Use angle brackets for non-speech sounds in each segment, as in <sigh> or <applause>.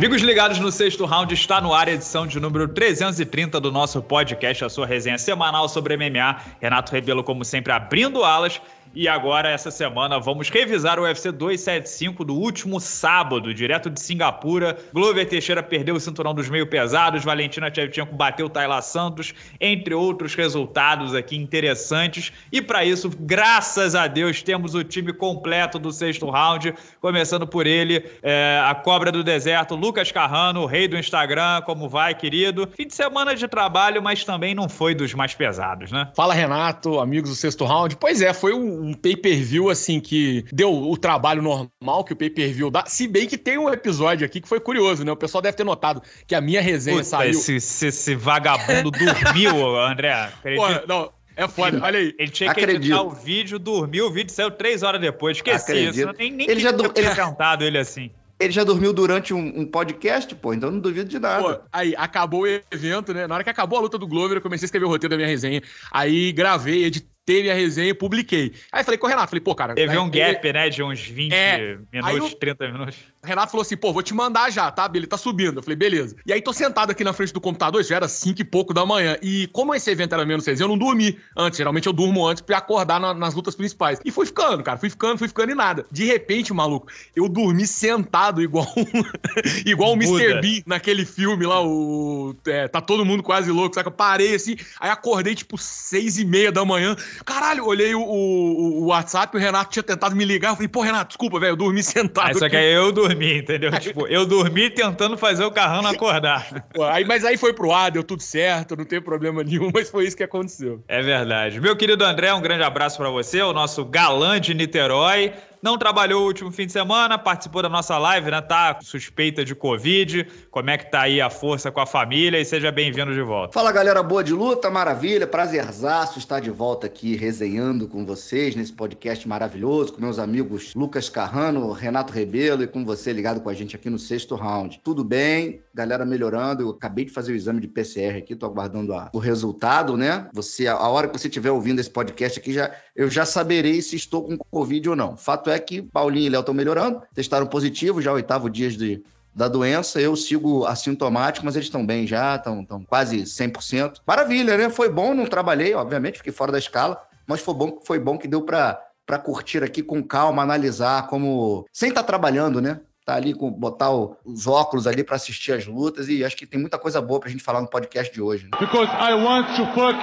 Amigos ligados no sexto round, está no ar a edição de número 330 do nosso podcast, a sua resenha semanal sobre MMA. Renato Rebelo, como sempre, abrindo alas e agora, essa semana, vamos revisar o UFC 275 do último sábado, direto de Singapura. Glover Teixeira perdeu o cinturão dos meio pesados, Valentina Tchevchenko bateu Tayla Santos, entre outros resultados aqui interessantes. E para isso, graças a Deus, temos o time completo do sexto round, começando por ele, é, a cobra do deserto, Lucas Carrano, rei do Instagram, como vai, querido? Fim de semana de trabalho, mas também não foi dos mais pesados, né? Fala, Renato, amigos do sexto round. Pois é, foi um um pay-per-view assim que deu o trabalho normal que o pay-per-view dá. Se bem que tem um episódio aqui que foi curioso, né? O pessoal deve ter notado que a minha resenha Puta, saiu. Esse, esse, esse vagabundo dormiu, <laughs> André. Pô, não. É foda, olha aí. Ele tinha que Acredito. editar o vídeo, dormiu, o vídeo saiu três horas depois. Esqueci Acredito. isso. Nem, nem ele já do... ele... ele assim ele já dormiu durante um, um, podcast, pô, então não duvido de nada. Pô, aí, acabou o evento, né? Na hora que acabou a luta do Glover, eu comecei a escrever o roteiro da minha resenha. Aí gravei, editei teve a resenha e publiquei. Aí falei com o Renato, falei, pô, cara. Teve né, um gap, eu... né, de uns 20 é, minutos, eu... 30 minutos. Renato falou assim: pô, vou te mandar já, tá, Ele Tá subindo. Eu falei, beleza. E aí tô sentado aqui na frente do computador, já era 5 e pouco da manhã. E como esse evento era menos seis, eu não dormi antes. Geralmente eu durmo antes pra acordar na, nas lutas principais. E fui ficando, cara. Fui ficando, fui ficando e nada. De repente, maluco, eu dormi sentado igual um, <laughs> igual o um Mr. B naquele filme lá, o. É, tá todo mundo quase louco, saca? Parei assim, aí acordei tipo 6 e meia da manhã. Caralho, olhei o, o, o WhatsApp, o Renato tinha tentado me ligar. Eu falei, pô, Renato, desculpa, velho, eu dormi <laughs> sentado. É, só que aí eu dormi dormir, entendeu? Tipo, eu dormi tentando fazer o carrão acordar. Pô, aí, mas aí foi pro ar, deu tudo certo, não tem problema nenhum, mas foi isso que aconteceu. É verdade. Meu querido André, um grande abraço para você, o nosso galã de Niterói não trabalhou o último fim de semana, participou da nossa live, né? Tá suspeita de Covid. Como é que tá aí a força com a família? E seja bem-vindo de volta. Fala, galera boa de luta, maravilha, prazerzaço estar de volta aqui resenhando com vocês nesse podcast maravilhoso, com meus amigos Lucas Carrano, Renato Rebelo e com você ligado com a gente aqui no sexto round. Tudo bem, galera melhorando. Eu acabei de fazer o exame de PCR aqui, tô aguardando a, o resultado, né? Você, a hora que você estiver ouvindo esse podcast aqui, já eu já saberei se estou com Covid ou não. Fato é que Paulinho e Léo estão melhorando, testaram positivo, já oitavo dia de, da doença. Eu sigo assintomático, mas eles estão bem já, estão, quase 100%. Maravilha, né? Foi bom, não trabalhei, obviamente, fiquei fora da escala, mas foi bom, foi bom que deu para para curtir aqui com calma, analisar como sem estar tá trabalhando, né? Tá ali com botar o, os óculos ali para assistir as lutas e acho que tem muita coisa boa para a gente falar no podcast de hoje. Né? Because I want to fuck,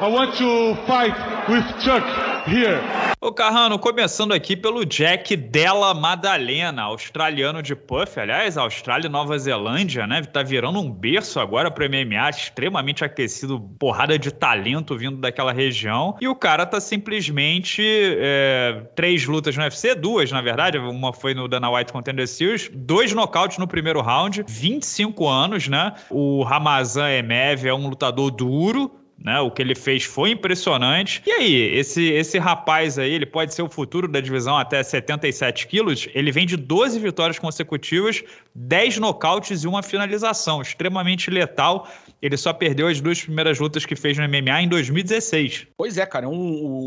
I want to fight with Chuck here. Ô Carrano, começando aqui pelo Jack Della Madalena, australiano de puff. Aliás, Austrália e Nova Zelândia, né? Tá virando um berço agora pro MMA, extremamente aquecido, porrada de talento vindo daquela região. E o cara tá simplesmente é, três lutas no UFC, duas na verdade, uma foi no Dana White Contender Seals, dois nocautes no primeiro round, 25 anos, né? O Ramazan Emev é um lutador duro, né? O que ele fez foi impressionante. E aí, esse, esse rapaz aí, ele pode ser o futuro da divisão até 77 quilos. Ele vem de 12 vitórias consecutivas, 10 nocautes e uma finalização, extremamente letal. Ele só perdeu as duas primeiras lutas que fez no MMA em 2016. Pois é, cara. É um,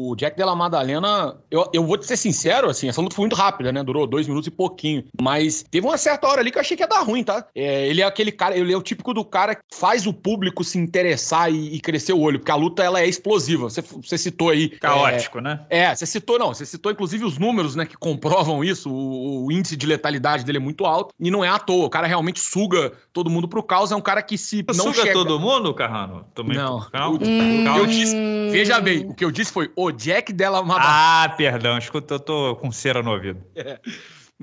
o Jack Della Madalena, eu, eu vou te ser sincero, assim, essa luta foi muito rápida, né? Durou dois minutos e pouquinho. Mas teve uma certa hora ali que eu achei que ia dar ruim, tá? É, ele é aquele cara, ele é o típico do cara que faz o público se interessar e, e crescer o olho, porque a luta ela é explosiva. Você, você citou aí. Caótico, é, né? É, você citou, não. Você citou, inclusive, os números né, que comprovam isso. O, o, índice de letalidade dele é muito alto. E não é à toa. O cara realmente suga todo mundo pro caos. É um cara que se. Não suga chega... todo mundo, Carrano? Também não. Calma. Hum... Eu disse, veja bem, o que eu disse foi o Jack dela Madonna. Ah, perdão. Escuta, eu tô com cera no ouvido. É.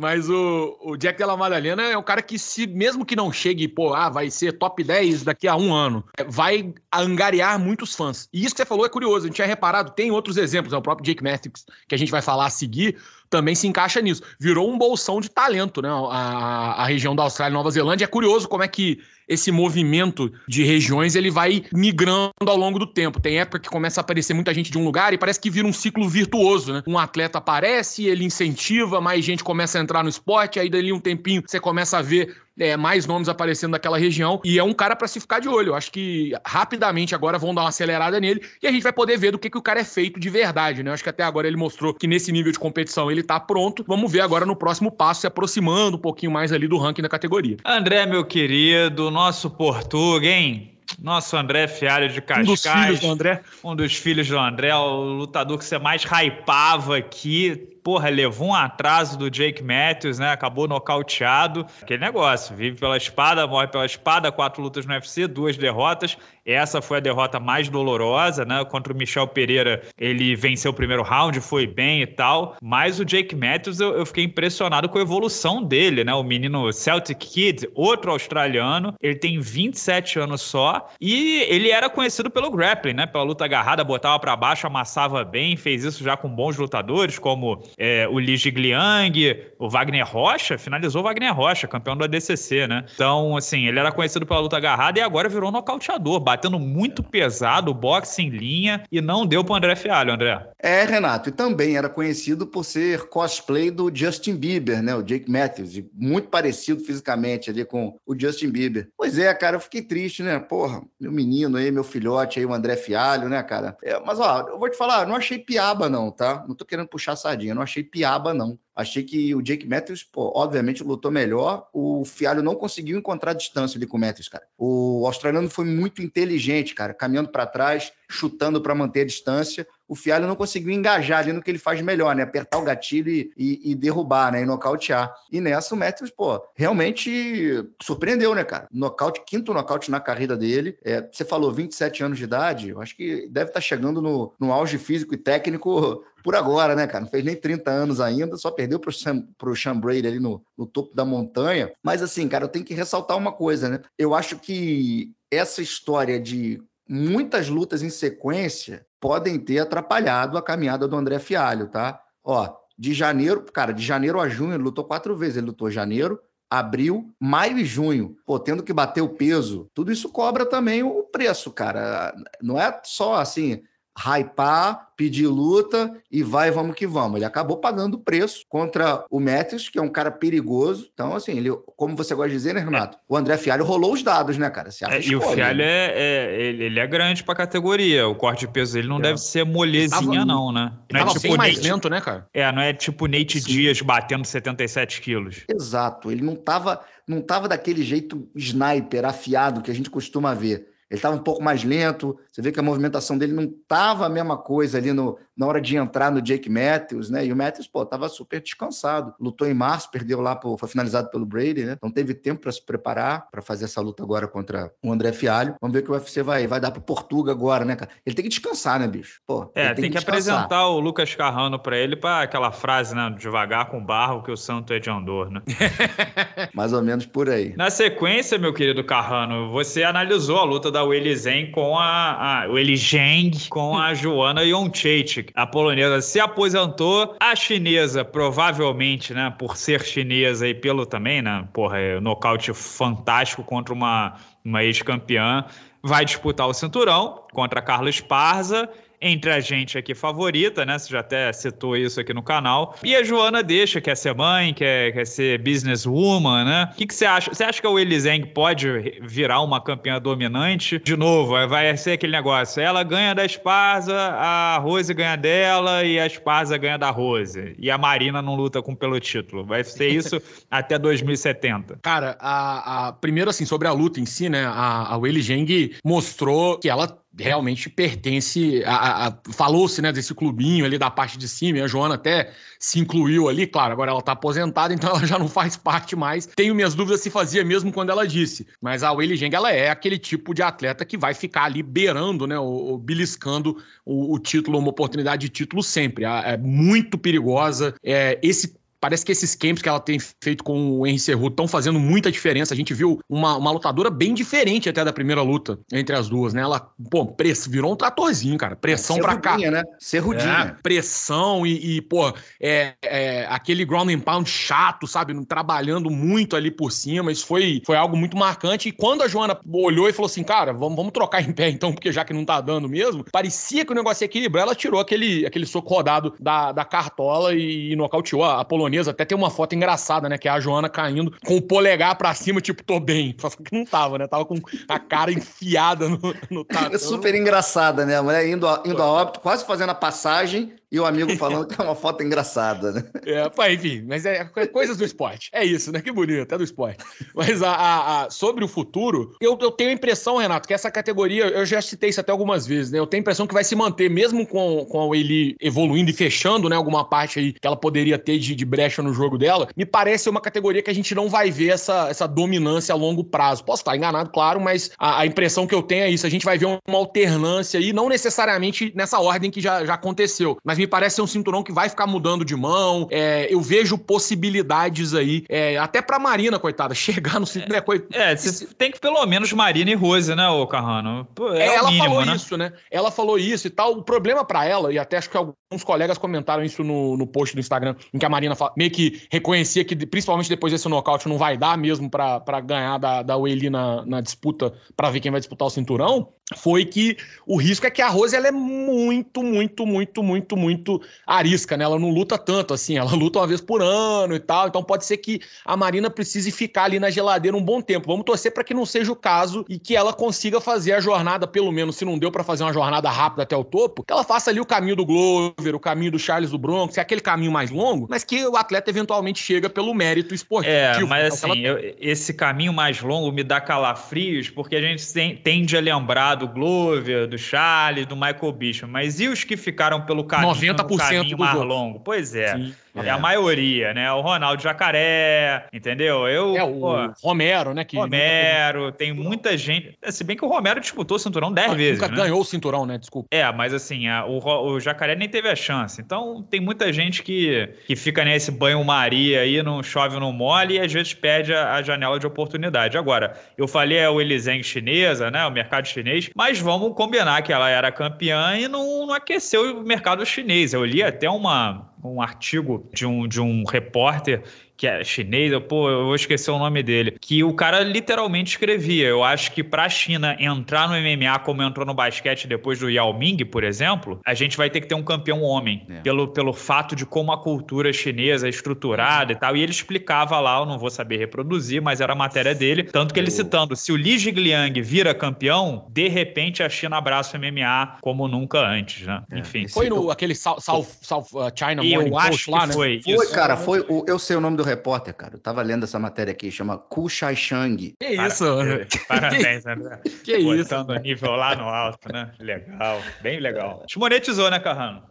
Mas o, o Jack Della Madalena é um cara que, se mesmo que não chegue, pô, ah, vai ser top 10 daqui a um ano, é, vai angariar muitos fãs. E isso que você falou é curioso, a gente tinha reparado, tem outros exemplos, é o próprio Jake Matthews, que a gente vai falar a seguir, também se encaixa nisso. Virou um bolsão de talento, né? A, a região da Austrália e Nova Zelândia. É curioso como é que esse movimento de regiões ele vai migrando ao longo do tempo. Tem época que começa a aparecer muita gente de um lugar e parece que vira um ciclo virtuoso, né? Um atleta aparece, ele incentiva, mais gente começa a entrar no esporte, aí dali um tempinho você começa a ver é, mais nomes aparecendo naquela região. E é um cara para se ficar de olho. Eu acho que rapidamente agora vão dar uma acelerada nele e a gente vai poder ver do que, que o cara é feito de verdade, né? Eu acho que até agora ele mostrou que nesse nível de competição ele tá pronto. Vamos ver agora no próximo passo, se aproximando um pouquinho mais ali do ranking da categoria. André, meu querido, nosso português, hein? Nosso André Fialho de Cascais. Um dos filhos do André. Um dos filhos do André, o lutador que você mais hypava aqui porra, levou um atraso do Jake Matthews, né? Acabou nocauteado. Aquele negócio, vive pela espada, morre pela espada, quatro lutas no UFC, duas derrotas. Essa foi a derrota mais dolorosa, né? Contra o Michel Pereira, ele venceu o primeiro round, foi bem e tal. Mas o Jake Matthews, eu, eu fiquei impressionado com a evolução dele, né? O menino Celtic Kid, outro australiano, ele tem 27 anos só e ele era conhecido pelo grappling, né? Pela luta agarrada, botava para baixo, amassava bem, fez isso já com bons lutadores, como é, o Li Gliang, o Wagner Rocha, finalizou o Wagner Rocha, campeão do ADCC, né? Então, assim, ele era conhecido pela luta agarrada e agora virou nocauteador, batendo muito pesado, boxe em linha e não deu pro André Fialho, André. É, Renato, e também era conhecido por ser cosplay do Justin Bieber, né? O Jake Matthews, muito parecido fisicamente ali com o Justin Bieber. Pois é, cara, eu fiquei triste, né? Porra, meu menino aí, meu filhote aí, o André Fialho, né, cara? É, mas, ó, eu vou te falar, não achei piaba não, tá? Não tô querendo puxar sardinha, não achei piaba, não. Achei que o Jake Matthews, pô, obviamente, lutou melhor. O Fialho não conseguiu encontrar distância ali com o Matthews, cara. O australiano foi muito inteligente, cara, caminhando para trás, chutando para manter a distância. O Fialho não conseguiu engajar ali no que ele faz melhor, né? Apertar o gatilho e, e, e derrubar, né? E nocautear. E nessa, o Matthews, pô, realmente surpreendeu, né, cara? Nocaute, quinto nocaute na carreira dele. É, você falou 27 anos de idade, eu acho que deve estar tá chegando no, no auge físico e técnico por agora, né, cara? Não fez nem 30 anos ainda, só perdeu pro Sam, pro Sean Brady ali no, no topo da montanha. Mas assim, cara, eu tenho que ressaltar uma coisa, né? Eu acho que essa história de muitas lutas em sequência podem ter atrapalhado a caminhada do André Fialho, tá? Ó, de janeiro, cara, de janeiro a junho ele lutou quatro vezes. Ele lutou janeiro, abril, maio e junho. Pô, tendo que bater o peso, tudo isso cobra também o preço, cara. Não é só assim, hypar, pedir luta e vai, vamos que vamos. Ele acabou pagando o preço contra o Metis, que é um cara perigoso. Então, assim, ele, como você gosta de dizer, né, Renato? É. O André Fialho rolou os dados, né, cara? É, e o né? Fialho é, é, ele, é grande pra categoria. O corte de peso dele não é. deve ser molezinha, tava, não, né? Não é tipo mais Nate, lento, né, cara? É, não é tipo Nate Sim. Dias batendo 77 quilos. Exato. Ele não tava, não tava daquele jeito sniper, afiado, que a gente costuma ver ele estava um pouco mais lento, você vê que a movimentação dele não estava a mesma coisa ali no, na hora de entrar no Jake Matthews, né? E o Matthews, pô, tava super descansado. Lutou em março, perdeu lá, pô, foi finalizado pelo Brady, né? Então teve tempo para se preparar para fazer essa luta agora contra o André Fialho. Vamos ver o que o UFC vai, vai dar pro Portuga agora, né, cara? Ele tem que descansar, né, bicho? Pô, é, tem, tem, que, que apresentar o Lucas Carrano para ele para aquela frase, né, devagar com o barro que o santo é de andor, né? <laughs> <laughs> Mais ou menos por aí. Na sequência, meu querido Carrano, você analisou a luta da Willy Zeng com a, a Willy Zeng com a <laughs> Joana Yonchait, a polonesa se aposentou, a chinesa, provavelmente, né, por ser chinesa e pelo também, né, porra, é nocaute fantástico contra uma, uma ex-campeã, vai disputar o cinturão contra a Carla Esparza entre a gente aqui favorita, né? Você já até citou isso aqui no canal. E a Joana deixa, quer ser mãe, quer, quer ser businesswoman, né? O que, que você acha? Você acha que a Willy Zhang pode virar uma campeã dominante? De novo, é, vai ser aquele negócio. Ela ganha da Esparza, a Rose ganha dela e a Esparza ganha da Rose. E a Marina não luta com, pelo título. Vai ser isso <laughs> até 2070. Cara, a, a, primeiro assim, sobre a luta em si, né? A, a Zhang mostrou que ela realmente pertence a, a falou-se né desse clubinho ali da parte de cima e a Joana até se incluiu ali claro agora ela está aposentada então <laughs> ela já não faz parte mais tenho minhas dúvidas se fazia mesmo quando ela disse mas a Willy Geng ela é aquele tipo de atleta que vai ficar ali beirando né ou, ou beliscando o, o, título uma oportunidade de título sempre é, é muito perigosa é esse Parece que esses camps que ela tem feito com o Henry Cerruto estão fazendo muita diferença. A gente viu uma, uma lutadora bem diferente até da primeira luta entre as duas, né? Ela, pô, virou um tratorzinho, cara. Pressão pra cá. né? Serrudinha. É, pressão e, e pô, é, é, aquele ground and pound chato, sabe? Trabalhando muito ali por cima. Isso foi, foi algo muito marcante. E quando a Joana olhou e falou assim, cara, vamos, vamos trocar em pé então, porque já que não tá dando mesmo, parecia que o negócio ia equilibrar. Ela tirou aquele, aquele soco rodado da, da cartola e, e nocauteou a, a japonesa, até tem uma foto engraçada, né? Que é a Joana caindo com o polegar pra cima, tipo, tô bem. <laughs> Só que não tava, né? Tava com a cara enfiada no, no tatame. É super engraçada, né? A mulher indo, a, indo a óbito, quase fazendo a passagem e o amigo falando que é uma foto engraçada, né? <laughs> É, pá, enfim, mas é, é coisas do esporte. É isso, né? Que bonito, até do esporte. Mas a, a, a, sobre o futuro, eu, eu tenho a impressão, Renato, que essa categoria, eu já citei isso até algumas vezes, né? Eu tenho a impressão que vai se manter, mesmo com, com ele evoluindo e fechando, né? Alguma parte aí que ela poderia ter de, de brecha no jogo dela, me parece uma categoria que a gente não vai ver essa, essa dominância a longo prazo. Posso estar enganado, claro, mas a, a impressão que eu tenho é isso. A gente vai ver uma alternância aí, não necessariamente nessa ordem que já, já aconteceu, mas me parece ser um cinturão que vai ficar mudando de mão. É, eu vejo possibilidades aí, é, até pra Marina, coitada, <laughs> chegar no cinturão. É, é tem que pelo menos Marina e Rose, né, ô Carrano? Pô, é, ela mínimo, falou né? isso, né? Ela falou isso e tal. O problema para ela, e até acho que alguns colegas comentaram isso no, no post do Instagram, em que a Marina fala, meio que reconhecia que, principalmente depois desse nocaute, não vai dar mesmo para ganhar da, da na, na disputa, para ver quem vai disputar o cinturão foi que o risco é que a Rose ela é muito, muito, muito, muito, muito arisca, né? Ela não luta tanto assim, ela <laughs> luta uma vez por ano e tal. Então pode ser que a Marina precise ficar ali na geladeira um bom tempo. Vamos torcer para que não seja o caso e que ela consiga fazer a jornada, pelo menos se não deu para fazer uma jornada rápida até o topo, que ela faça ali o caminho do Glover, o caminho do Charles do Bronx, é aquele caminho mais longo, mas que o atleta eventualmente chega pelo mérito esportivo. É, então, mas assim, ela... eu, esse caminho mais longo me dá calafrios porque a gente tem, tende a lembrar do Glover, do Charlie, do Michael Bishop, mas e os que ficaram pelo caminho, 90% do mais jogo. longo? Pois é. Sim. É. é. a maioria, né? O Ronaldo Jacaré, entendeu? Eu, é, o pô, Romero, né? Que Romero, tem muita gente. Se bem que o Romero disputou o cinturão 10 vezes. Nunca né? ganhou o cinturão, né? Desculpa. É, mas assim, a, o, o Jacaré nem teve a chance. Então, tem muita gente que, que fica nesse banho-maria aí, não chove, não mole, e às vezes perde a, a janela de oportunidade. Agora, eu falei é o Eliseng chinesa, né? O mercado chinês, mas vamos combinar que ela era campeã e não, não aqueceu o mercado chinês. Eu li até uma um artigo de um, de um repórter que é chinês, eu, pô, eu vou esquecer o nome dele, que o cara literalmente escrevia. Eu acho que pra China entrar no MMA como entrou no basquete depois do Yao Ming, por exemplo, a gente vai ter que ter um campeão homem, é. pelo, pelo fato de como a cultura chinesa é estruturada e tal. E ele explicava lá, eu não vou saber reproduzir, mas era a matéria dele. Tanto que ele citando: se o Li Jigliang vira campeão, de repente a China abraça o MMA como nunca antes, né? É. Enfim. Foi no aquele South, South, South uh, China Morning eu acho Post lá, né? Foi, foi isso. cara, foi o, eu sei o nome do Repórter, cara. Eu tava lendo essa matéria aqui, chama Ku Shai Shang. Que isso? <laughs> É, parabéns, André. que Botando é isso? Botando o nível lá no alto, né? Legal, bem legal. Te monetizou, né, Carrano?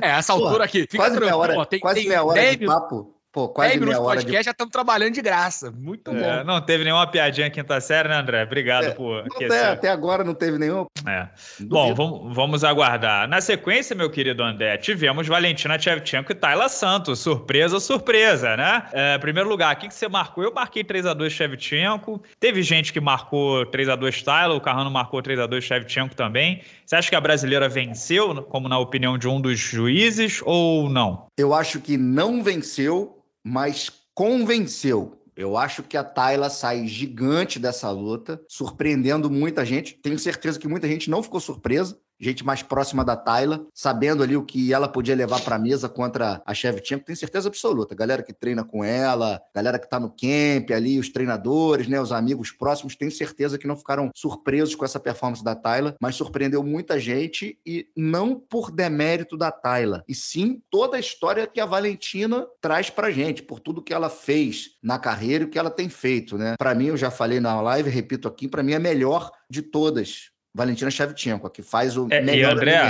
É, essa altura aqui. quase meia hora, tem, quase tem meia hora de papo. Pô, é, quase 10 minutos de podcast, de... já estamos trabalhando de graça. Muito é, bom. Não teve nenhuma piadinha quinta série, né, André? Obrigado é, por. Até, até agora não teve nenhum. É. Bom, vamos, vamos aguardar. Na sequência, meu querido André, tivemos Valentina Tchevchenko e Tayla Santos. Surpresa, surpresa, né? É, primeiro lugar, o que você marcou? Eu marquei 3x2 Tchevchenko. Teve gente que marcou 3x2 Tayla, o Carrano marcou 3x2 Tchevchenko também. Você acha que a brasileira venceu, como na opinião de um dos juízes, ou não? Eu acho que não venceu mas convenceu. Eu acho que a Tayla sai gigante dessa luta, surpreendendo muita gente. Tenho certeza que muita gente não ficou surpresa, gente mais próxima da Tayla, sabendo ali o que ela podia levar para a mesa contra a Shevchenko, tenho certeza absoluta. Galera que treina com ela, galera que está no camp ali, os treinadores, né, os amigos próximos, tenho certeza que não ficaram surpresos com essa performance da Tayla, mas surpreendeu muita gente e não por demérito da Tayla, e sim toda a história que a Valentina traz pra gente, por tudo que ela fez na carreira e o que ela tem feito, né? Para mim, eu já falei na live, repito aqui, para mim é melhor de todas Valentina Shevchenko, que faz o é, melhor e André,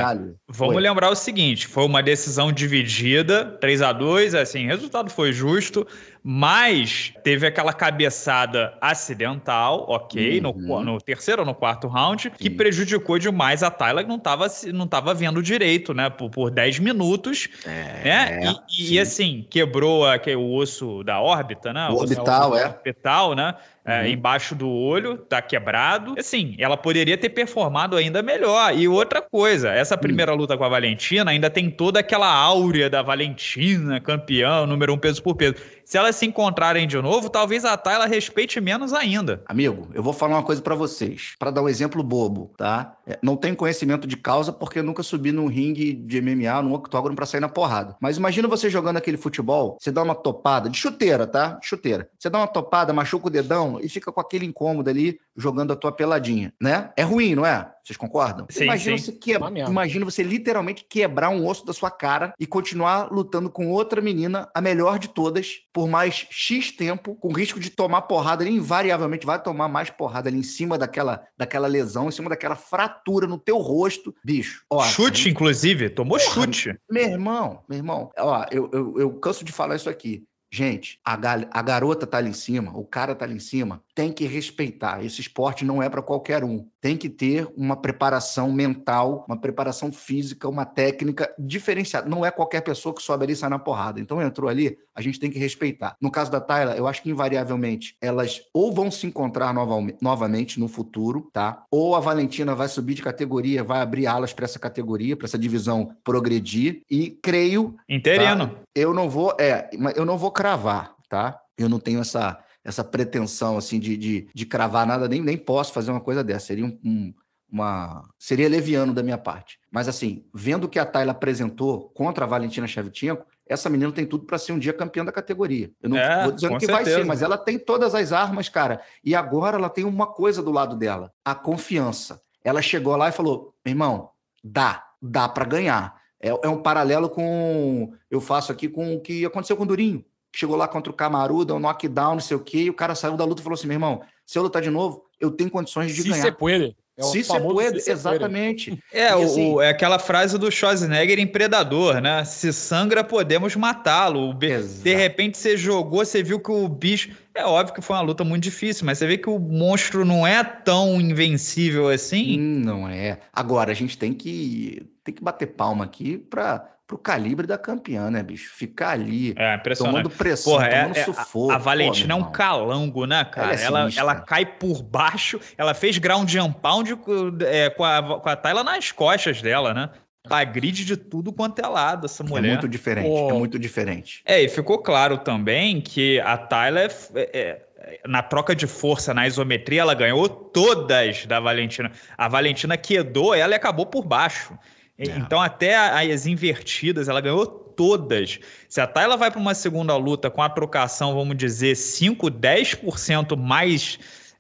Vamos foi. lembrar o seguinte, foi uma decisão dividida, 3 a 2 assim, resultado foi justo, mas teve aquela cabeçada acidental, ok, uhum. no, no, terceiro ou no quarto round, que prejudicou demais a Tyler, que não estava não tava vendo direito, né, por, 10 minutos, né, é, né? E, e, assim, quebrou a, o osso da órbita, né? O, orbital, osso, é. Orbital, né? É, uhum. embaixo do olho, tá quebrado. Assim, ela poderia ter performado ainda melhor. E outra coisa, essa hum. primeira uhum. luta com a Valentina ainda tem toda aquela áurea da Valentina, campeã, número um peso por peso se elas se encontrarem de novo, talvez a ela respeite menos ainda. Amigo, eu vou falar uma coisa para vocês, para dar um exemplo bobo, tá? É, não tenho conhecimento de causa porque nunca subi num ringue de MMA, num octógono para sair na porrada. Mas imagina você jogando aquele futebol, você dá uma topada, de chuteira, tá? Chuteira. Você dá uma topada, machuca o dedão e fica com aquele incômodo ali jogando a tua peladinha, né? É ruim, não é? Vocês concordam? Sim, imagina, sim. Você que... imagina você literalmente quebrar um osso da sua cara e continuar lutando com outra menina, a melhor de todas, por mais X tempo, com risco de tomar porrada, ele invariavelmente vai tomar mais porrada ali em cima daquela, daquela lesão, em cima daquela fratura no teu rosto, bicho. Ó, chute, inclusive, tomou porra, chute. Meu irmão, meu irmão, ó, eu, eu, eu canso de falar isso aqui. Gente, a, gal a garota tá ali em cima, o cara tá ali em cima, tem que respeitar. Esse esporte não é para qualquer um tem que ter uma preparação mental, uma preparação física, uma técnica diferenciada. Não é qualquer pessoa que sobe ali e sai na porrada. Então entrou ali, a gente tem que respeitar. No caso da Tayla, eu acho que invariavelmente elas ou vão se encontrar novamente no futuro, tá? Ou a Valentina vai subir de categoria, vai abrir alas para essa categoria, para essa divisão progredir. E creio. Interino. Tá? Eu não vou, é, eu não vou cravar, tá? Eu não tenho essa essa pretensão assim de, de, de cravar nada, nem, nem posso fazer uma coisa dessa. Seria um, um uma seria leviano da minha parte. Mas assim, vendo o que a Tayla apresentou contra a Valentina Shevchenko, essa menina tem tudo para ser um dia campeã da categoria. Eu não é, vou dizendo que certeza. vai ser, mas ela tem todas as armas, cara. E agora ela tem uma coisa do lado dela, a confiança. Ela chegou lá e falou: "Meu irmão, dá, dá para ganhar". É, é um paralelo com eu faço aqui com o que aconteceu com o Durinho chegou lá contra o Camaru, deu um knockdown, não sei o quê, e o cara saiu da luta e falou assim: meu irmão, se eu lutar de novo, eu tenho condições de se ganhar. É se você É se você puede, exatamente. É, assim, o, é aquela frase do Schwarzenegger em Predador, né? Se sangra, podemos matá-lo. De repente você jogou, você viu que o bicho. É óbvio que foi uma luta muito difícil, mas você vê que o monstro não é tão invencível assim. Hum, não é. Agora, a gente tem que, tem que bater palma aqui para pro calibre da campeã, né, bicho? Ficar ali é, tomando pressão, Porra, tomando é, é sufoco. A, a Valentina pô, é um calango, né, é cara? Ela, é ela, ela, cai por baixo, ela fez ground and pound é, com, a, com a Tayla nas costas dela, né? Tá, agride grid de tudo quanto é lado, essa é mulher. É muito diferente, pô. é muito diferente. É, e ficou claro também que a Tayla é, na troca de força, na isometria, ela ganhou todas da Valentina. A Valentina quedou ela e acabou por baixo. É. é. Então, até as invertidas, ela ganhou todas. Se a Tayla vai para uma segunda luta com a trocação, vamos dizer, 5, 10% mais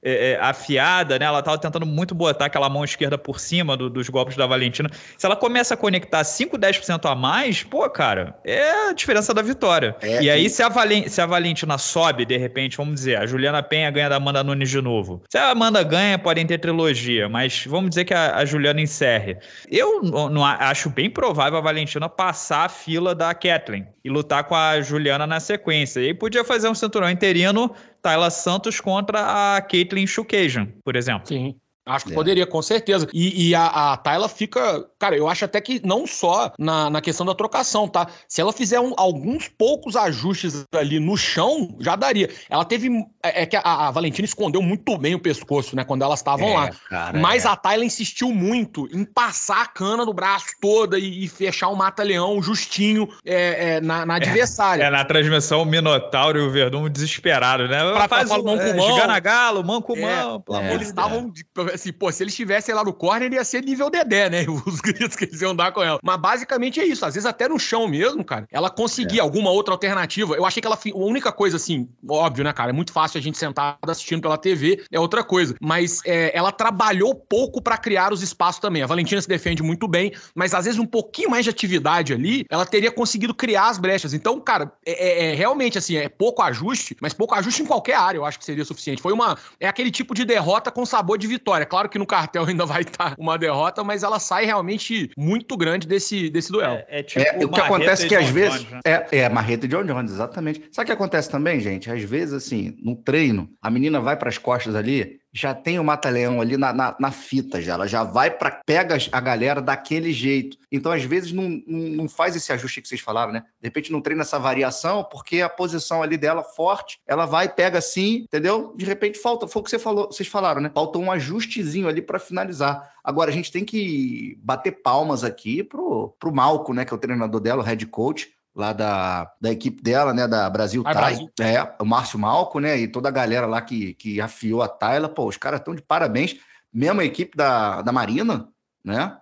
é, é, afiada, né? Ela estava tentando muito botar aquela mão esquerda por cima do, dos golpes da Valentina. Se ela começa a conectar 5, 10% a mais, pô, cara, é a diferença da vitória. É, e aí, se a, Valen se a Valentina sobe, de repente, vamos dizer, a Juliana Penha ganha da Amanda Nunes de novo. Se a Amanda ganha, podem ter trilogia, mas vamos dizer que a, a Juliana encerre. Eu não, não, acho bem provável a Valentina passar a fila da Kathleen e lutar com a Juliana na sequência. E aí podia fazer um cinturão interino Tayla Santos contra a Caitlyn Shukajan, por exemplo. Sim. Acho que é. poderia, com certeza. E, e a, a Tayla fica. Cara, eu acho até que não só na, na questão da trocação, tá? Se ela fizer um, alguns poucos ajustes ali no chão, já daria. Ela teve. É, é que a, a, Valentina escondeu muito bem o pescoço, né? Quando elas estavam é, lá. Cara, Mas é. a Tayla insistiu muito em passar a cana do braço toda e, e fechar o mata-leão justinho é, é, na, na adversária. É, na transmissão, o Minotauro e o Verdun desesperados, né? Pra, Faz pra, fazer o, mão com mão. Galo, mão com mão. Eles estavam assim, pô, se eles estivessem lá no corner, ia ser nível Dedé, né? <laughs> Os gritos que eles iam dar com ela. Mas basicamente é isso. Às vezes até no chão mesmo, cara, ela conseguia é. alguma outra alternativa. Eu achei que ela. A única coisa, assim, óbvio, né, cara? É muito fácil a gente sentar assistindo pela TV, é outra coisa. Mas é, ela trabalhou pouco para criar os espaços também. A Valentina se defende muito bem, mas às vezes um pouquinho mais de atividade ali, ela teria conseguido criar as brechas. Então, cara, é, é, é realmente assim, é pouco ajuste, mas pouco ajuste em qualquer área, eu acho que seria suficiente. Foi uma. É aquele tipo de derrota com sabor de vitória. É claro que no cartel <laughs> ainda vai estar uma derrota, mas ela sai realmente muito grande desse, desse duelo. É, é, é tipo é, o que acontece é que às John vezes Jones, né? é, é Marreta e John Jones, exatamente. Sabe o que acontece também, gente? Às vezes assim, no treino, a menina vai para as costas ali já tem o Mata-Leão ali na, na, na, fita, já. Ela já vai para pega a galera daquele jeito. Então, às vezes, não, não faz esse ajuste que vocês falaram, né? De repente, não treina essa variação, porque a posição ali dela forte, ela vai, pega assim, entendeu? De repente, falta. Foi o que você falou, vocês falaram, né? faltou um ajustezinho ali para finalizar. Agora, a gente tem que bater palmas aqui pro, pro Malco, né? Que é o treinador dela, o head coach lá da, da equipe dela, né, da Brasil ah, Thai, Brasil. é, o Márcio Malco, né, e toda a galera lá que, que afiou a Tayla, pô, os caras estão de parabéns, mesmo a equipe da, da Marina, né,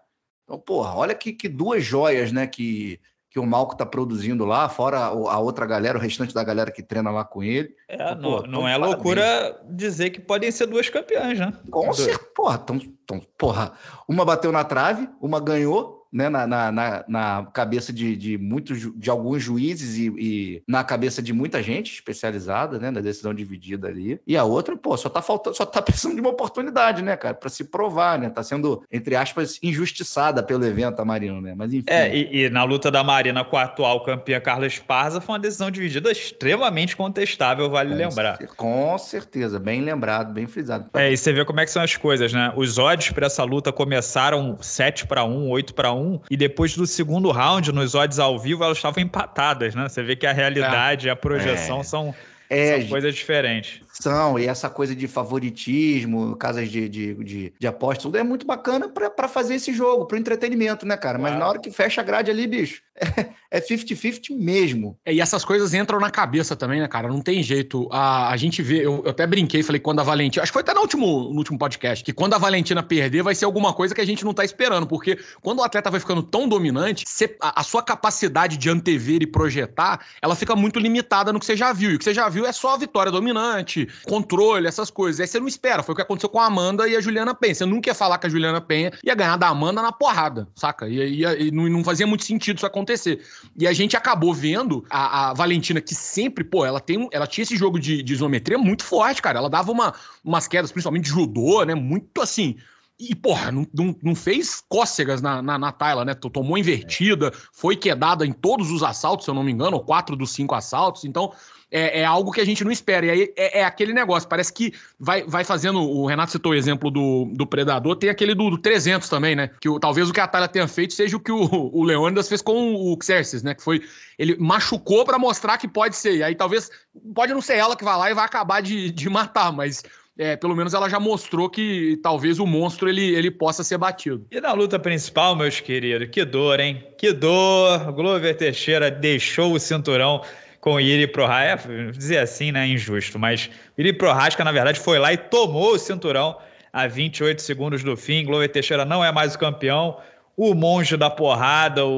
então, porra, olha que, que duas joias, né, que, que o Malco tá produzindo lá, fora a outra galera, o restante da galera que treina lá com ele. É, então, não, não é loucura dizer que podem ser duas campeãs, né? Com certeza, porra, tão, tão, porra, uma bateu na trave, uma ganhou, né, na, na, na cabeça de, de, muitos, de alguns juízes e, e, na cabeça de muita gente especializada, né, na decisão dividida ali. E a outra, pô, só tá faltando, só tá <laughs> precisando de uma oportunidade, né, cara, para se provar, né? Tá sendo, entre aspas, injustiçada pelo evento a Marina, né? Mas enfim. É, e, e na luta da Marina com a atual campeã Carla Esparza foi uma decisão dividida extremamente contestável, vale é, lembrar. Com certeza, bem lembrado, bem frisado. É, e você vê como é que são as coisas, né? Os odds para essa luta começaram 7 para 1, 8 para 1, e depois do segundo round, nos odds ao vivo, elas estavam empatadas, né? Você vê que a realidade é. e a projeção é. são. É, São coisas diferentes competição e essa coisa de favoritismo, casas de, de, de, de apostas, tudo é muito bacana para fazer esse jogo, para o entretenimento, né, cara? Mas na hora que fecha a grade ali, bicho, <laughs> é 50-50 é mesmo. É, e essas coisas entram na cabeça também, né, cara? Não tem jeito. A, a gente vê, eu, eu até brinquei, falei, quando a Valentina. Acho que foi até no último, no último podcast, que quando a Valentina perder, vai ser alguma coisa que a gente não tá esperando, porque quando o atleta vai ficando tão dominante, a, a sua capacidade de antever e projetar, ela fica muito limitada no que você já viu. E o que você já viu é só a vitória dominante controle, essas coisas. Aí você não espera. Foi o que aconteceu com a Amanda e a Juliana Penha. Você nunca ia falar que a Juliana Penha ia ganhar da Amanda na porrada, saca? E, e, e não, não, fazia muito sentido isso acontecer. E a gente acabou vendo a, a Valentina, que sempre, pô, ela, tem, ela tinha esse jogo de, de isometria muito forte, cara. Ela dava uma, umas quedas, principalmente de judô, né? Muito assim e, porra, não, não, não fez cócegas na, na, na né? Tomou invertida, foi quedada em todos os assaltos, se eu não me engano, ou quatro dos cinco assaltos. Então, é, é, algo que a gente não espera. E aí é, é, aquele negócio, parece que vai, vai fazendo. O Renato citou o exemplo do, do Predador, tem aquele do, do 300 também, né? Que o, talvez o que a Atalha tenha feito seja o que o, o Leônidas fez com o Xerxes, né? Que foi. Ele machucou para mostrar que pode ser. E aí talvez. Pode não ser ela que vai lá e vai acabar de, de matar, mas é, pelo menos ela já mostrou que talvez o monstro ele, ele possa ser batido. E na luta principal, meus queridos, que dor, hein? Que dor! Glover Teixeira deixou o cinturão com o Iri Prohaska, é, dizer assim, né, injusto, mas Iri Prohaska, na verdade, foi lá e tomou o cinturão a 28 segundos do fim, Glover Teixeira não é mais o campeão, o monge da porrada, o,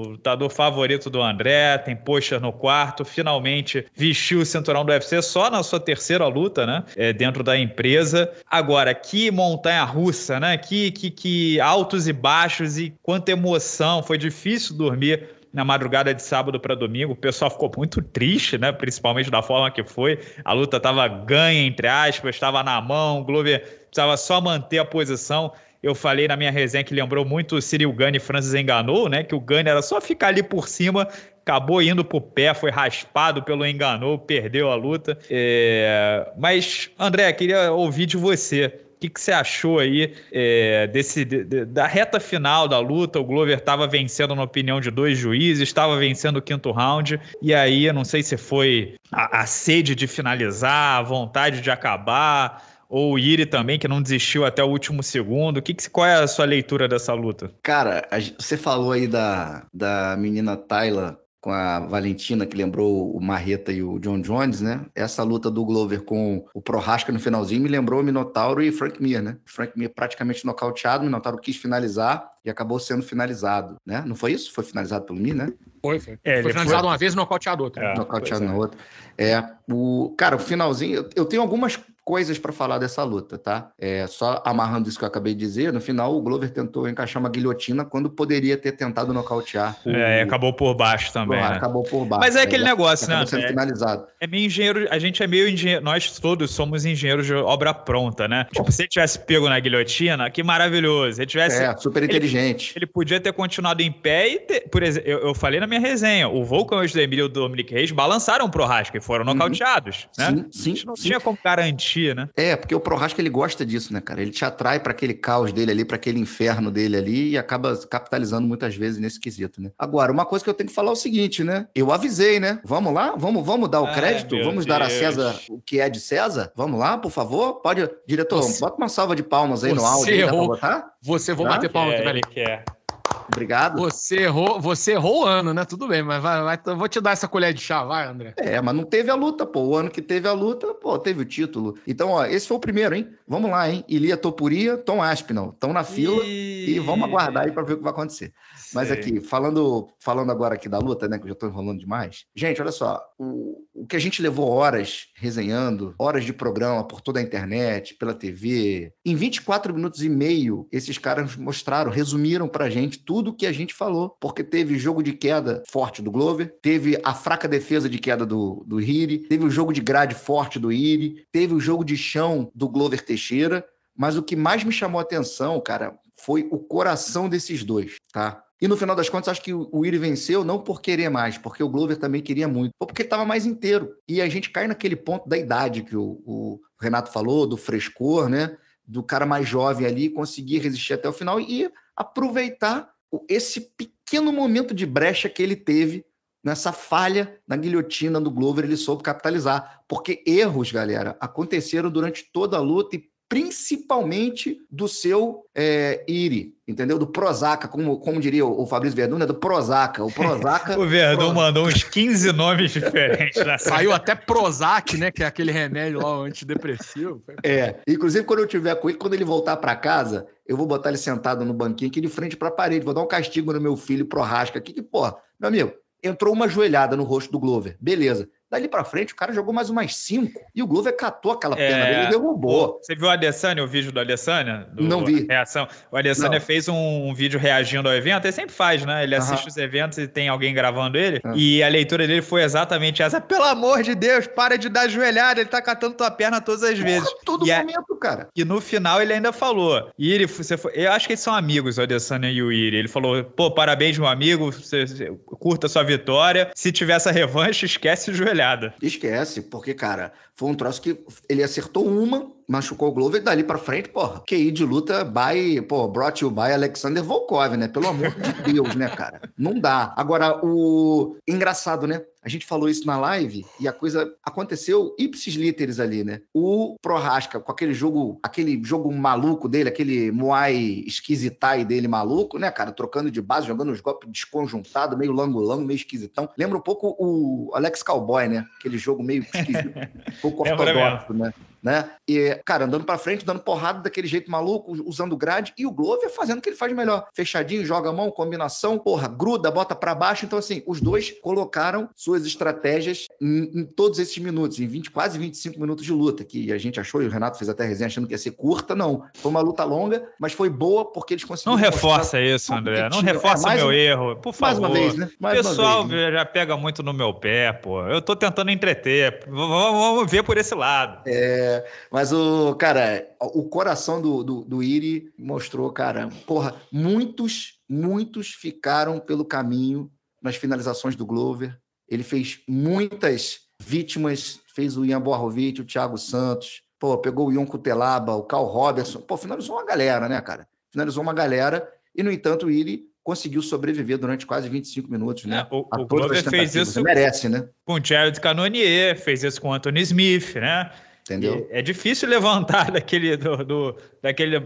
o lutador favorito do André, tem pôster no quarto, finalmente vestiu o cinturão do UFC só na sua terceira luta, né? É, dentro da empresa. Agora, que montanha russa, né? Que, que, que altos e baixos e quanta emoção. Foi difícil dormir na madrugada de sábado para domingo. O pessoal ficou muito triste, né? Principalmente da forma que foi. A luta estava ganha, entre aspas, estava na mão. O Glover precisava só manter a posição. Eu falei na minha resenha que lembrou muito o Cyril Gane e Francis Enganou, né? Que o Gane era só ficar ali por cima, acabou indo pro pé, foi raspado pelo Enganou, perdeu a luta. É... Mas, André, queria ouvir de você. O que, que você achou aí é, desse, de, da reta final da luta? O Glover estava vencendo, na opinião de dois juízes, estava vencendo o quinto round. E aí, eu não sei se foi a, a sede de finalizar, a vontade de acabar ou o Iri também, que não desistiu até o último segundo. Que, que, qual é a sua leitura dessa luta? Cara, a, você falou aí da, da menina Tyler com a Valentina, que lembrou o Marreta e o John Jones, né? Essa luta do Glover com o Prohaska no finalzinho me lembrou o Minotauro e Frank Mir, né? Frank Mir praticamente nocauteado, o Minotauro quis finalizar e acabou sendo finalizado, né? Não foi isso? Foi finalizado pelo Mir, né? Foi, foi. É, foi finalizado foi... uma vez e nocauteado outra. É, nocauteado na é. outra. É, o... Cara, o finalzinho, eu tenho algumas coisas para falar dessa luta, tá? É, só amarrando isso que eu acabei de dizer, no final o Glover tentou encaixar uma guilhotina quando poderia ter tentado nocautear. É, o... É, acabou por baixo também. né? Acabou por baixo. Mas é aquele né? negócio, né? Sendo é, finalizado. É meio engenheiro, a gente é meio engenheiro, nós todos somos engenheiros de obra pronta, né? Tipo, se ele tivesse pego na guilhotina, que maravilhoso. ele tivesse. É, super inteligente. Ele, ele podia ter continuado em pé e, ter, por exemplo, eu, eu, falei na minha resenha, o Volkan e o Emílio e o Dominic Reis balançaram pro Rasca e foram uhum. nocauteados, uhum. né? Sim, sim. A gente não sim. tinha como garantir empatia, né? É, porque o Prohaska ele gosta disso, né, cara? Ele te atrai para aquele caos dele ali, para aquele inferno dele ali e acaba capitalizando muitas vezes nesse quesito, né? Agora, uma coisa que eu tenho que falar é o seguinte, né? Eu avisei, né? Vamos lá? Vamos, vamos dar o Ai, crédito? Vamos Deus. dar a César o que é de César? Vamos lá, por favor? Pode, diretor, você... bota uma salva de palmas aí você no áudio errou. Aí, dá pra botar? Você vou tá? bater palmas, é, quer. Obrigado. Você errou, você errou o ano, né? Tudo bem, mas vai, vai, vou te dar essa colher de chá, vai, André. É, mas não teve a luta, pô. O ano que teve a luta, pô, teve o título. Então, ó, esse foi o primeiro, hein? Vamos lá, hein? Ilia Topuria, Tom Aspinall. Estão na fila e... e vamos aguardar aí para ver o que vai acontecer. Sei. Mas aqui, falando, falando agora aqui da luta, né? Que eu já estou enrolando demais. Gente, olha só. O, o que a gente levou horas resenhando, horas de programa por toda a internet, pela TV, em 24 minutos e meio, esses caras mostraram, resumiram pra gente tudo tudo que a gente falou, porque teve jogo de queda forte do Glover, teve a fraca defesa de queda do, do Hiri, teve o jogo de grade forte do Hiri, teve o jogo de chão do Glover Teixeira, mas o que mais me chamou a atenção, cara, foi o coração desses dois, tá? E no final das contas, acho que o Iri venceu não por querer mais, porque o Glover também queria muito, ou porque estava mais inteiro. E a gente cai naquele ponto da idade que o, o Renato falou, do frescor, né? Do cara mais jovem ali conseguir resistir até o final e aproveitar esse pequeno momento de brecha que ele teve nessa falha na guilhotina do Glover, ele soube capitalizar. Porque erros, galera, aconteceram durante toda a luta e principalmente do seu é, IRI, entendeu? Do Prozaca, como, como diria o, Fabrício Verdun, é do Prozaca. O <laughs> Prozaca. o Verdun mandou uns 15 nomes diferentes. <laughs> Saiu até Prozac, né? Que é aquele remédio lá, antidepressivo. É. Inclusive, quando eu tiver com ele, quando ele voltar para casa, eu vou botar ele sentado no banquinho aqui de frente para a parede. Vou dar um castigo no meu filho pro aqui, que, porra, meu amigo, entrou uma joelhada no rosto do Glover. Beleza. Dali para frente, o cara jogou mais umas cinco e o Glover catou aquela é. perna é... dele e derrubou. Você viu o Adesanya, o vídeo do Adesanya? Do... Não vi. Reação. O Adesanya Não. fez um, um, vídeo reagindo ao evento, ele sempre faz, né? Ele assiste uh -huh. os eventos e tem alguém gravando ele. Ah. E a leitura dele foi exatamente essa. Pelo amor de Deus, para de dar joelhada, ele tá catando tua perna todas as Porra, vezes. todo e é momento, é... cara. E no final ele ainda falou. E ele, você foi... eu acho que eles são amigos, o Adesanya e o Iri. Ele falou, pô, parabéns, meu amigo, você, você curta sua vitória. Se tiver essa revanche, esquece o joelhado olhada. Esquece, porque, cara, foi um troço que ele acertou uma, machucou o Glover e dali pra frente, porra, QI de luta by, pô, brought you by Alexander Volkov, né? Pelo amor de <laughs> Deus, né, cara? Não dá. Agora, o... Engraçado, né? a gente falou isso na live e a coisa aconteceu ipsis literis ali, né? O pró-rasca com aquele jogo, aquele jogo maluco dele, aquele Muay esquisitai dele maluco, né, cara? Trocando de base, jogando os golpes desconjuntados, meio langolão, meio esquisitão. Lembra um pouco o Alex Cowboy, né? Aquele jogo meio esquisito, um <laughs> pouco ortodoxo, né? né? E, cara, andando para frente, dando porrada daquele jeito maluco, usando grade, e o Glover fazendo o que ele faz melhor. Fechadinho, joga a mão, combinação, porra, gruda, bota para baixo. Então, assim, os dois colocaram suas estratégias em, em todos esses minutos, em 20, quase 25 minutos de luta, que a gente achou, e o Renato fez até resenha achando que ia ser curta, não. Foi uma luta longa, mas foi boa porque eles conseguiram. Não reforça isso, André. Não reforça é, meu um... erro. Por favor. Né? Mais uma vez, né? Mais o pessoal vez, né? já pega muito no meu pé, pô. Eu tô tentando entreter. Vamos ver por esse lado. É. É, mas o, cara, o coração do, do, do Iri mostrou, cara, porra, muitos, muitos ficaram pelo caminho nas finalizações do Glover. Ele fez muitas vítimas, fez o Ian Borrovic, o Thiago Santos, pô, pegou o Ion Cutelaba, o Carl Robertson, pô, finalizou uma galera, né, cara? Finalizou uma galera e, no entanto, o Iri conseguiu sobreviver durante quase 25 minutos, né? É, o, o Glover fez isso merece, né? com Jared Canonier, fez isso com Anthony Smith, né? Entendeu? É difícil levantar <laughs> daquele, do, do daquele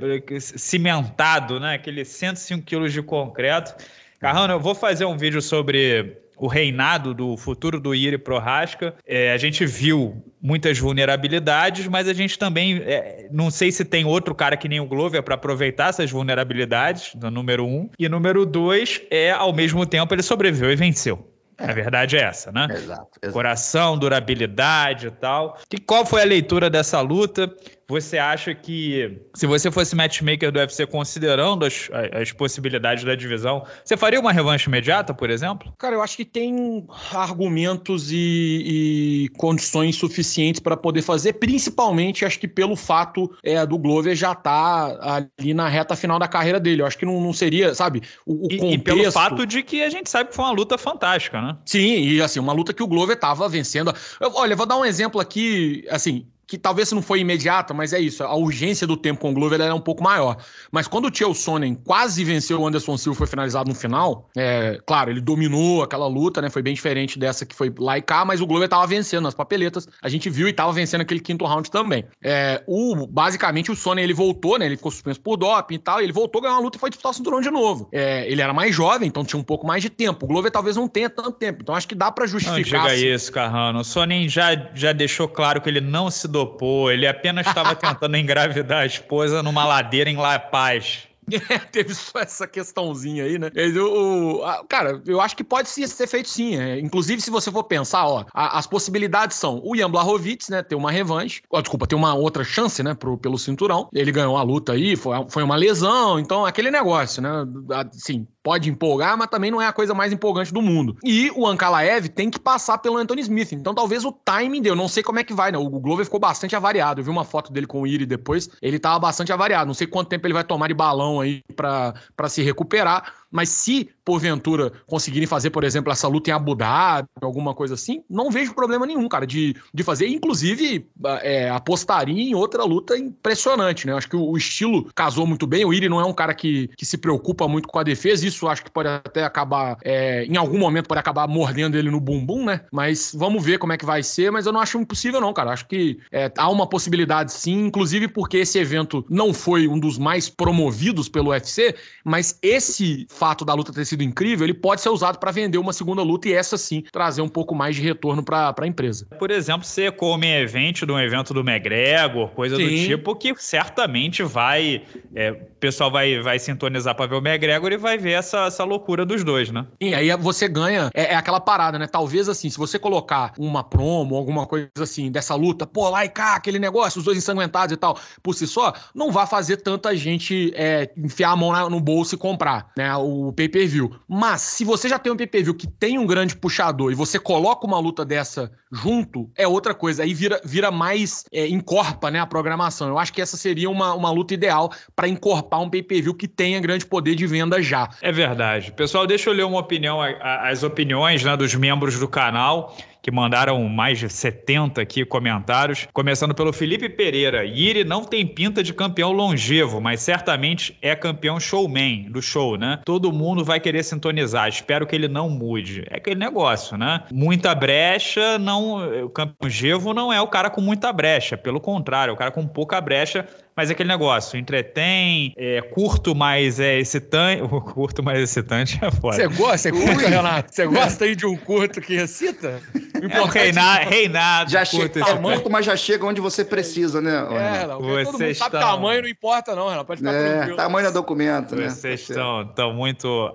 cimentado, né? Aquele 105 quilos de concreto. Carrano, eu vou fazer um vídeo sobre o reinado do futuro do Iri Prohaska. É, a gente viu muitas vulnerabilidades, mas a gente também é, não sei se tem outro cara que nem o Glover para aproveitar essas vulnerabilidades, no número um. E número dois é, ao mesmo tempo, ele sobreviveu e venceu. É. A verdade é essa, né? Exato, exato. Coração, durabilidade e tal. E qual foi a leitura dessa luta? Você acha que, se você fosse matchmaker do UFC, considerando as, as possibilidades da divisão, você faria uma revanche imediata, por exemplo? Cara, eu acho que tem argumentos e, e condições suficientes para poder fazer, principalmente acho que pelo fato é, do Glover já estar tá ali na reta final da carreira dele. Eu acho que não, não seria, sabe, o, o e, E pelo fato de que a gente sabe que foi uma luta fantástica, né? Sim, e assim, uma luta que o Glover estava vencendo. Eu, olha, vou dar um exemplo aqui, assim, que talvez não foi imediata, mas é isso. A urgência do tempo com o Glover era um pouco maior. Mas quando o Tio Sonnen quase venceu o Anderson Silva foi finalizado no final, é, claro, ele dominou aquela luta, né? Foi bem diferente dessa que foi lá e cá, mas o Glover estava vencendo nas papeletas. A gente viu e estava vencendo aquele quinto round também. É, o, basicamente, o Sonnen, ele voltou, né? Ele ficou suspenso por doping e tal, e ele voltou, ganhou uma luta e foi disputar o cinturão de novo. É, ele era mais jovem, então tinha um pouco mais de tempo. O Glover talvez não tenha tanto tempo, então acho que dá para justificar. Não diga assim. isso, Carrano. O Sonnen já, já deixou claro que ele não se dopou, ele apenas estava <laughs> tentando engravidar a esposa numa ladeira em La Paz. <laughs> É, teve só essa questãozinha aí, né? O, cara, eu acho que pode ser feito sim. É. Inclusive, se você for pensar, ó, a, as possibilidades são o Jan Blachowicz, né, ter uma revanche. Ó, desculpa, ter uma outra chance, né, pro, pelo cinturão. Ele ganhou a luta aí, foi, foi uma lesão, então aquele negócio, né? Assim, pode empolgar, mas também não é a coisa mais empolgante do mundo. E o Ankalaev tem que passar pelo Anthony Smith, então talvez o timing deu, não sei como é que vai, né? O Glover ficou bastante avariado, eu vi uma foto dele com o Iri depois, ele tava bastante avariado, não sei quanto tempo ele vai tomar de balão aí para se recuperar, mas se, porventura, conseguirem fazer, por exemplo, essa luta em Abu Dhabi, alguma coisa assim, não vejo problema nenhum, cara, de, de fazer. Inclusive, ah, é, apostaria em outra luta impressionante, né? Acho que o, o, estilo casou muito bem. O Iri não é um cara que, que se preocupa muito com a defesa. Isso acho que pode até acabar, é, em algum momento, pode acabar mordendo ele no bumbum, né? Mas vamos ver como é que vai ser. Mas eu não acho impossível, não, cara. Acho que é, há uma possibilidade sim, inclusive porque esse evento não foi um dos mais promovidos pelo UFC, mas esse fato fato da luta ter sido incrível, ele pode ser usado para vender uma segunda luta e essa sim trazer um pouco mais de retorno para a empresa. Por exemplo, ser come evento de um evento do McGregor, coisa sim. do tipo, que certamente vai. É, o pessoal vai, vai sintonizar para ver o McGregor e vai ver essa, essa loucura dos dois, né? E aí você ganha. É, é aquela parada, né? Talvez assim, se você colocar uma promo, alguma coisa assim, dessa luta, pô, lá e cá, aquele negócio, os dois ensanguentados e tal, por si só, não vai fazer tanta gente é, enfiar a mão no bolso e comprar, né? O o pay-per-view. Mas se você já tem um pay-per-view que tem um grande puxador e você coloca uma luta dessa junto, é outra coisa. Aí vira, vira mais é, encorpa né, a programação. Eu acho que essa seria uma, uma luta ideal para encorpar um pay-per-view que tenha grande poder de venda já. É verdade. Pessoal, deixa eu ler uma opinião, as opiniões né, dos membros do canal que mandaram mais de 70 aqui comentários, começando pelo Felipe Pereira. Yuri não tem pinta de campeão longevo, mas certamente é campeão showman do show, né? Todo mundo vai querer sintonizar. Espero que ele não mude. É aquele negócio, né? Muita brecha, não. O campeão longevo não é o cara com muita brecha. Pelo contrário, é o cara com pouca brecha, mas é aquele negócio, entretém, é curto, mas é excitante. O <laughs> curto, mas excitante é foda. Você gosta, você curta, Renato? Você gosta aí de um curto que excita? É reinar, reinado. Já curto, tá chega, mas já chega onde você precisa, né? É, Renato, todo mundo estão... tamanho, não importa não, Renato. Pode ficar é, tranquilo. Tamanho é documento, né? Vocês estão, tá estão muito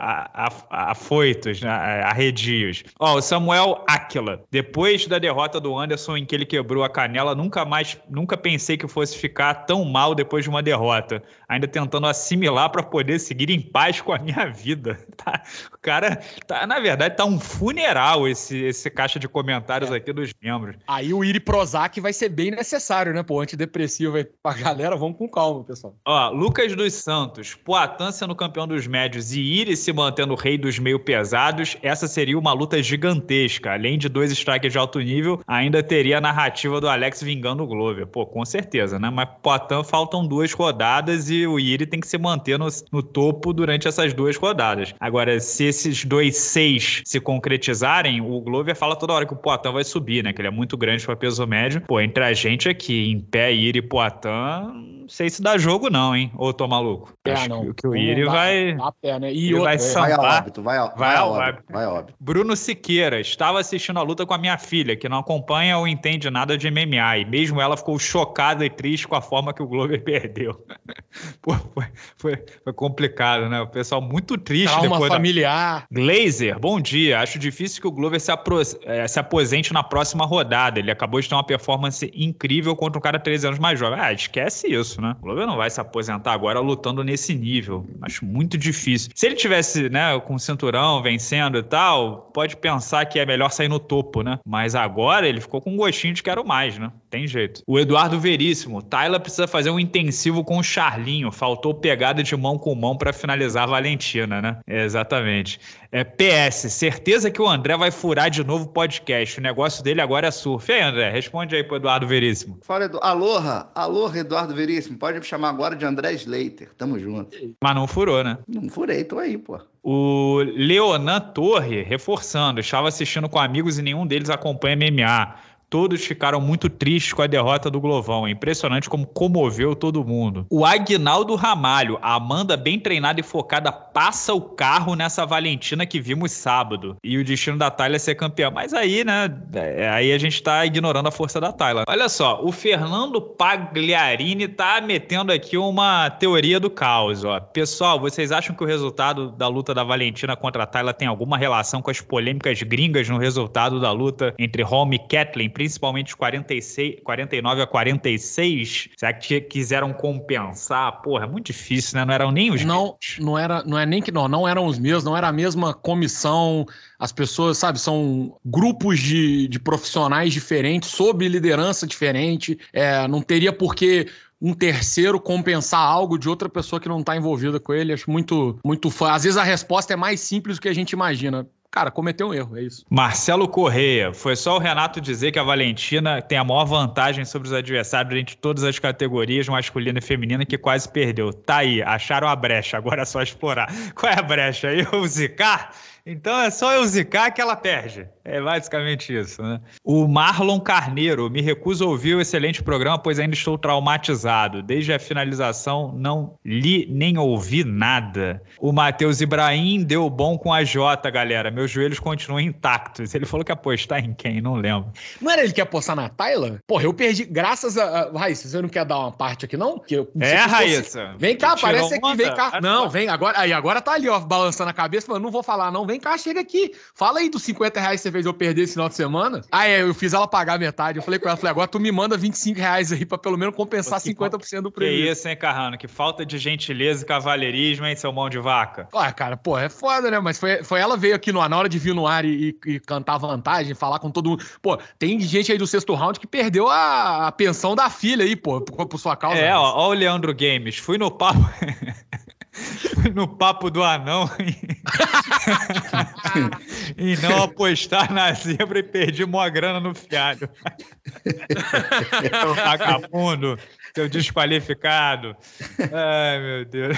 afoitos, né? arredios. Ó, o Samuel Áquila. Depois da derrota do Anderson, em que ele quebrou a canela, nunca mais, nunca pensei que fosse ficar tão mal mal depois de uma derrota, ainda tentando assimilar para poder seguir em paz com a minha vida. <laughs> Tá, o cara, tá, na verdade, tá um funeral esse, esse caixa de comentários é. aqui dos membros. Aí o Iri Prozac vai ser bem necessário, né? Pô, antidepressivo aí pra galera, vamos com calma, pessoal. Ó, Lucas dos Santos, Poitin sendo campeão dos médios e Iri se mantendo rei dos meio pesados, essa seria uma luta gigantesca. Além de dois strikes de alto nível, ainda teria a narrativa do Alex vingando o Glover. Pô, com certeza, né? Mas Poitin falta faltam duas rodadas e o Iri tem que se manter no, no topo durante essas duas rodadas. Agora, se esses dois seis se concretizarem, o Glover fala toda hora que o Poitin vai subir, né? Que ele é muito grande para peso médio. Pô, entre a gente aqui, em pé, Iri e Poitin sei se dá jogo, não, hein? Ou tô maluco. É, Acho não. que o Iri vai. Dá pé, né? E ele vai Vai a óbito, vai a, vai a óbito, Vai a óbito. Bruno Siqueira, estava assistindo a luta com a minha filha, que não acompanha ou entende nada de MMA. E mesmo ela ficou chocada e triste com a forma que o Glover jogo e perdeu. <laughs> Pô, foi, foi, foi, complicado, né? O pessoal muito triste Calma depois. familiar. Da... Glazer, bom dia. Acho difícil que o Glover se, apro... Eh, se aposente na próxima rodada. Ele acabou de ter uma performance incrível contra um cara 13 anos mais jovem. Ah, esquece isso, né? O Glover não vai se aposentar agora lutando nesse nível. Acho muito difícil. Se ele tivesse, né, com o cinturão, vencendo e tal, pode pensar que é melhor sair no topo, né? Mas agora ele ficou com um gostinho de quero mais, né? Tem jeito. O Eduardo Veríssimo, Tyler precisa fazer um intensivo com o Charlinho. Faltou pegada de mão com mão para finalizar a Valentina, né? É, exatamente. É, PS, certeza que o André vai furar de novo o podcast. O negócio dele agora é surf. E aí, André, responde aí pro Eduardo Veríssimo. Fala, Edu... Aloha, aloha, Eduardo Veríssimo. Pode me chamar agora de André Slater. Tamo junto. Mas não furou, né? Não furei, tô aí, pô. O Leonan Torre, reforçando, estava assistindo com amigos e nenhum deles acompanha MMA. Todos ficaram muito tristes com a derrota do Glovão. É impressionante como comoveu todo mundo. O Aguinaldo Ramalho, a Amanda bem treinada e focada, passa o carro nessa Valentina que vimos sábado. E o destino da Thalia é ser campeã. Mas aí, né? É, aí a gente tá ignorando a força da Thalia. Olha só, o Fernando Pagliarini tá metendo aqui uma teoria do caos, ó. Pessoal, vocês acham que o resultado da luta da Valentina contra a Thalia tem alguma relação com as polêmicas gringas no resultado da luta entre Holm e Kathleen? principalmente 46, 49 a 46, será é que quiseram compensar? Porra, é muito difícil, né? Não eram nem os não, meus. Não, era, não é nem que não, não eram os meus, não era a mesma comissão. As pessoas, sabe, são grupos de, de profissionais diferentes, sob liderança diferente. É, não teria por que um terceiro compensar algo de outra pessoa que não está envolvida com ele. Acho muito, muito fã. Às vezes a resposta é mais simples do que a gente imagina cara, cometeu um erro, é isso. Marcelo Correia, foi só o Renato dizer que a Valentina tem a maior vantagem sobre os adversários entre todas as categorias, masculina e feminina, que quase perdeu. Tá aí, acharam a brecha, agora é só explorar. Qual é a brecha? Eu zicar? Então é só eu zicar que ela perde. É basicamente isso, né? O Marlon Carneiro, me recuso a ouvir o excelente programa, pois ainda estou traumatizado. Desde a finalização, não li nem ouvi nada. O Matheus Ibrahim deu bom com a Jota, galera. Meus joelhos continuam intactos. Ele falou que apostar em quem? Não lembro. Não era ele que apostar na Tyler? Porra, eu perdi. Graças a. Raíssa, você não quer dar uma parte aqui, não? eu, não é, Raíssa. Vem cá, aparece aqui, vem cá. Não, vem agora. Aí agora tá ali, ó, balançando a cabeça, mas não vou falar, não. Vem vem cá, chega aqui. Fala aí dos 50 reais que você fez eu perder esse final de semana. Aí ah, é, eu fiz ela pagar metade. Eu falei com ela, falei, agora tu me manda 25 reais aí pra pelo menos compensar que 50% do prêmio. Que isso, hein, Carrano? Que falta de gentileza e cavalheirismo, hein, seu mão de vaca? Ué, cara, pô, é foda, né? Mas foi, foi ela veio aqui no, na hora de vir no ar e, e, cantar vantagem, falar com todo mundo. Pô, tem gente aí do sexto round que perdeu a, a pensão da filha aí, pô, por, por sua causa. É, ó, ó o Leandro Games. Fui no papo... <laughs> Fui no papo do anão e <laughs> e não apostar na zebra e perdi uma grana no fiado. <laughs> Vagabundo, seu desqualificado. Ai, meu Deus.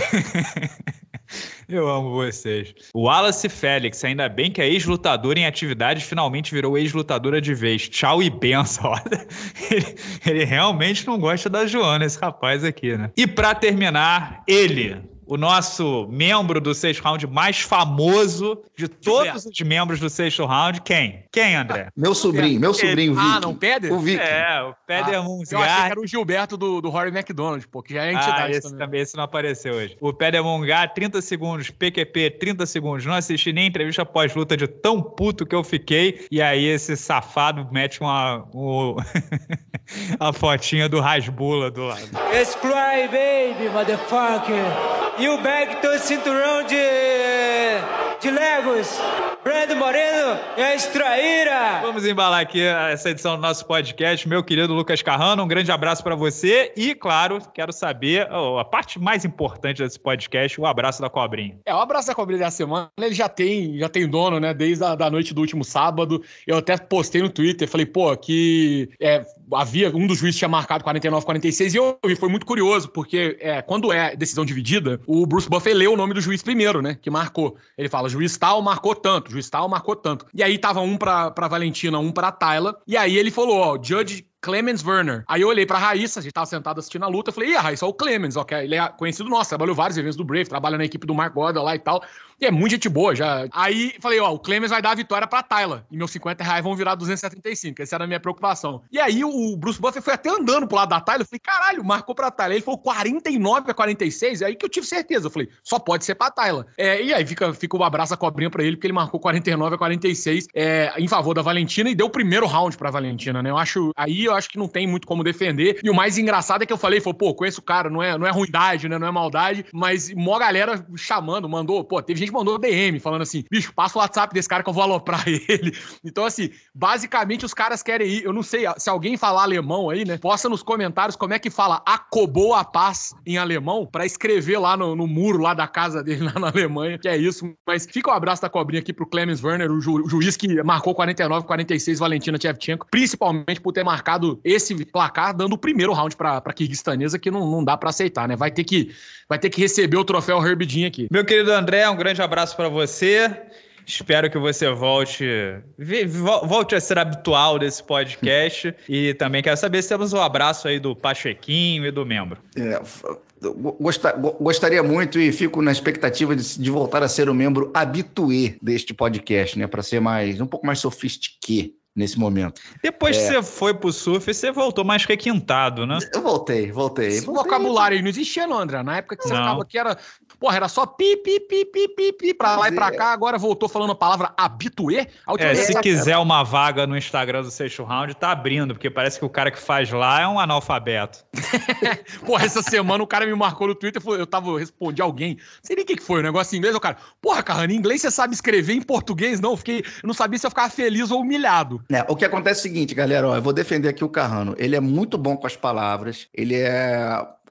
Eu amo vocês. O Wallace Félix, ainda bem que a é ex-lutadora em atividade finalmente virou ex-lutadora de vez. Tchau e benção. <laughs> Ele, ele realmente não gosta da Joana, esse rapaz aqui, né? E para terminar, ele, o nosso membro do sexto round mais famoso de todos os membros do sexto round. Quem? Quem, André? Ah, meu sobrinho, meu sobrinho, Vicky. Ah, não, Peder? O Vicky. É, o Peder é ah, Mungar. Eu achei que era o Gilberto do, do Rory McDonald, pô, que já é ah, entidade ah, esse também. também. Esse não apareceu hoje. O Peder é Mungar, 30 segundos, PQP, 30 segundos. Não assisti nem entrevista pós-luta de tão puto que eu fiquei. E aí esse safado mete uma... Um... <laughs> a fotinha do Rasbula do lado. It's cry baby, motherfucker e o Beck tem o cinturão de de Legos, Brando Moreno e é a Extraíra. Vamos embalar aqui essa edição do nosso podcast. Meu querido Lucas Carrano, um grande abraço para você e, claro, quero saber oh, a parte mais importante desse podcast, o abraço da cobrinha. É, o abraço da cobrinha da semana, ele já tem, já tem dono, né? Desde a da noite do último sábado. Eu até postei no Twitter, falei, pô, que é, havia um dos juízes tinha marcado 49, 46 e eu e foi muito curioso, porque é, quando é decisão dividida, o Bruce Buffett leu o nome do juiz primeiro, né? Que marcou. Ele fala, juiz tal marcou tanto, juiz tal marcou tanto. E aí tava um pra, pra Valentina, um pra Tayla. E aí ele falou: ó, o judge Clemens Werner. Aí eu olhei pra Raíssa, a gente tava sentado assistindo a luta, eu falei, e a Raíssa, é o Clemens, ó, ele é conhecido nosso, trabalhou vários eventos do Brave, trabalha na equipe do Mark Goddard lá e tal. E é muito gente boa já. Aí falei, ó, o Clemens vai dar a vitória pra Tyler. E meus 50 reais vão virar 275. Essa era a minha preocupação. E aí o Bruce Buffer foi até andando pro lado da Tyler. Eu falei, caralho, marcou pra Tyler. Ele falou 49 a 46. É aí que eu tive certeza. Eu falei, só pode ser pra Tyler. É, e aí fica, fica um abraço a cobrinha pra ele, porque ele marcou 49 a 46 é, em favor da Valentina e deu o primeiro round pra Valentina, né? Eu acho. Aí eu acho que não tem muito como defender. E o mais engraçado é que eu falei, foi, pô, conheço o cara, não é, não é ruindade, né? Não é maldade, mas mó galera chamando, mandou, pô, teve gente que mandou DM falando assim: bicho, passa o WhatsApp desse cara que eu vou aloprar <laughs> ele. Então, assim, basicamente os caras querem ir. Eu não sei, se alguém falar alemão aí, né? Posta nos comentários como é que fala acobou a paz em alemão para escrever lá no, no, muro lá da casa dele <laughs> lá na Alemanha, que é isso. Mas fica o um abraço da cobrinha aqui pro Clemens Werner, o, ju, o juiz que marcou 49, 46 Valentina Tchevchenko, principalmente por ter marcado dado esse placar, dando o primeiro round para a kirguistanesa, que não, não dá para aceitar, né? Vai ter, que, vai ter que receber o troféu Herbidinho aqui. Meu querido André, um grande abraço para você. Espero que você volte, volte a ser habitual desse podcast. <laughs> e também quero saber se temos um abraço aí do Pachequinho e do membro. É, gostaria muito e fico na expectativa de, de voltar a ser o um membro habitué deste podcast, né? Para ser mais um pouco mais sofistiqué nesse momento. Depois é... que você foi pro surf, você voltou mais requintado, né? Eu voltei, voltei. O vocabulário não existia, não, André. Na época que você não. ficava aqui, era. Porra, era só pi, pi, pi, pi, pi, pi, pra lá e pra cá. Agora voltou falando a palavra habitué. É, se é... quiser uma vaga no Instagram do sexto round, tá abrindo, porque parece que o cara que faz lá é um analfabeto. <laughs> porra, essa semana o cara me marcou no Twitter, eu tava, respondendo alguém. Não sei nem o que foi, o negócio em inglês, o cara. Porra, Carrano, em inglês você sabe escrever, em português não. Eu fiquei, eu não sabia se eu ficava feliz ou humilhado. É, o que acontece é o seguinte, galera, ó, eu vou defender aqui o Carrano. Ele é muito bom com as palavras, ele é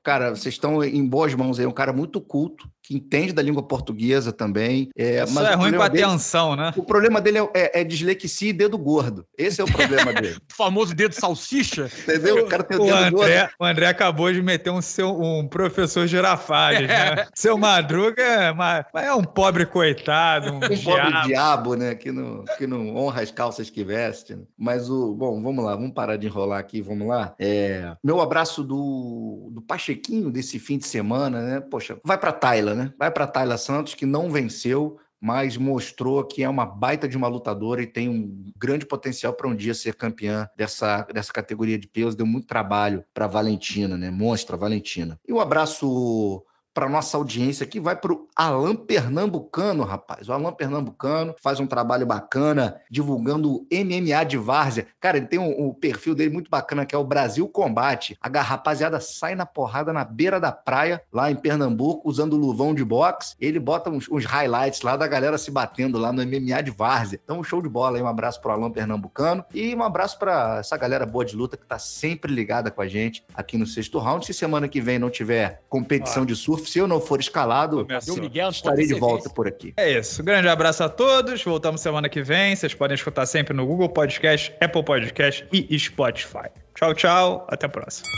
cara, vocês estão em boas mãos aí, é um cara muito culto, que entende da língua portuguesa também. É, Isso é, é ruim para dele, atenção, né? O problema dele é, é, é, dislexia e dedo gordo. Esse é o problema dele. <laughs> o famoso dedo salsicha. Entendeu? O cara tem o, o dedo André, gordo. O André acabou de meter um, seu, um professor girafales, né? É. Seu Madruga é, é um pobre coitado, um, <laughs> um diabo. pobre diabo, né? Que não, que não honra as calças que veste. Né? Mas o... Bom, vamos lá. Vamos parar de enrolar aqui, vamos lá. É, meu abraço do, do Pachequinho desse fim de semana, né? Poxa, vai para Tailândia Tayla, né? Vai para Tayla Santos, que não venceu, mas mostrou que é uma baita de uma lutadora e tem um grande potencial para um dia ser campeã dessa, dessa categoria de peso. Deu muito trabalho para Valentina, né? Monstra Valentina. E um abraço para nossa audiência aqui vai para o Alan Pernambucano, rapaz. O Alan Pernambucano faz um trabalho bacana divulgando MMA de várzea. Cara, ele tem um, um, perfil dele muito bacana que é o Brasil Combate. A rapaziada sai na porrada na beira da praia, lá em Pernambuco, usando luvão de boxe. Ele bota uns, uns highlights lá da galera se batendo lá no MMA de várzea. Então, um show de bola aí. Um abraço para o Alan Pernambucano e um abraço para essa galera boa de luta que está sempre ligada com a gente aqui no sexto round. Se semana que vem não tiver competição ah. de surf, se eu não for escalado, eu Miguel, estarei de volta por aqui. É isso. grande abraço a todos. Voltamos semana que vem. Vocês podem escutar sempre no Google Podcast, Apple Podcast e Spotify. Tchau, tchau. Até a próxima.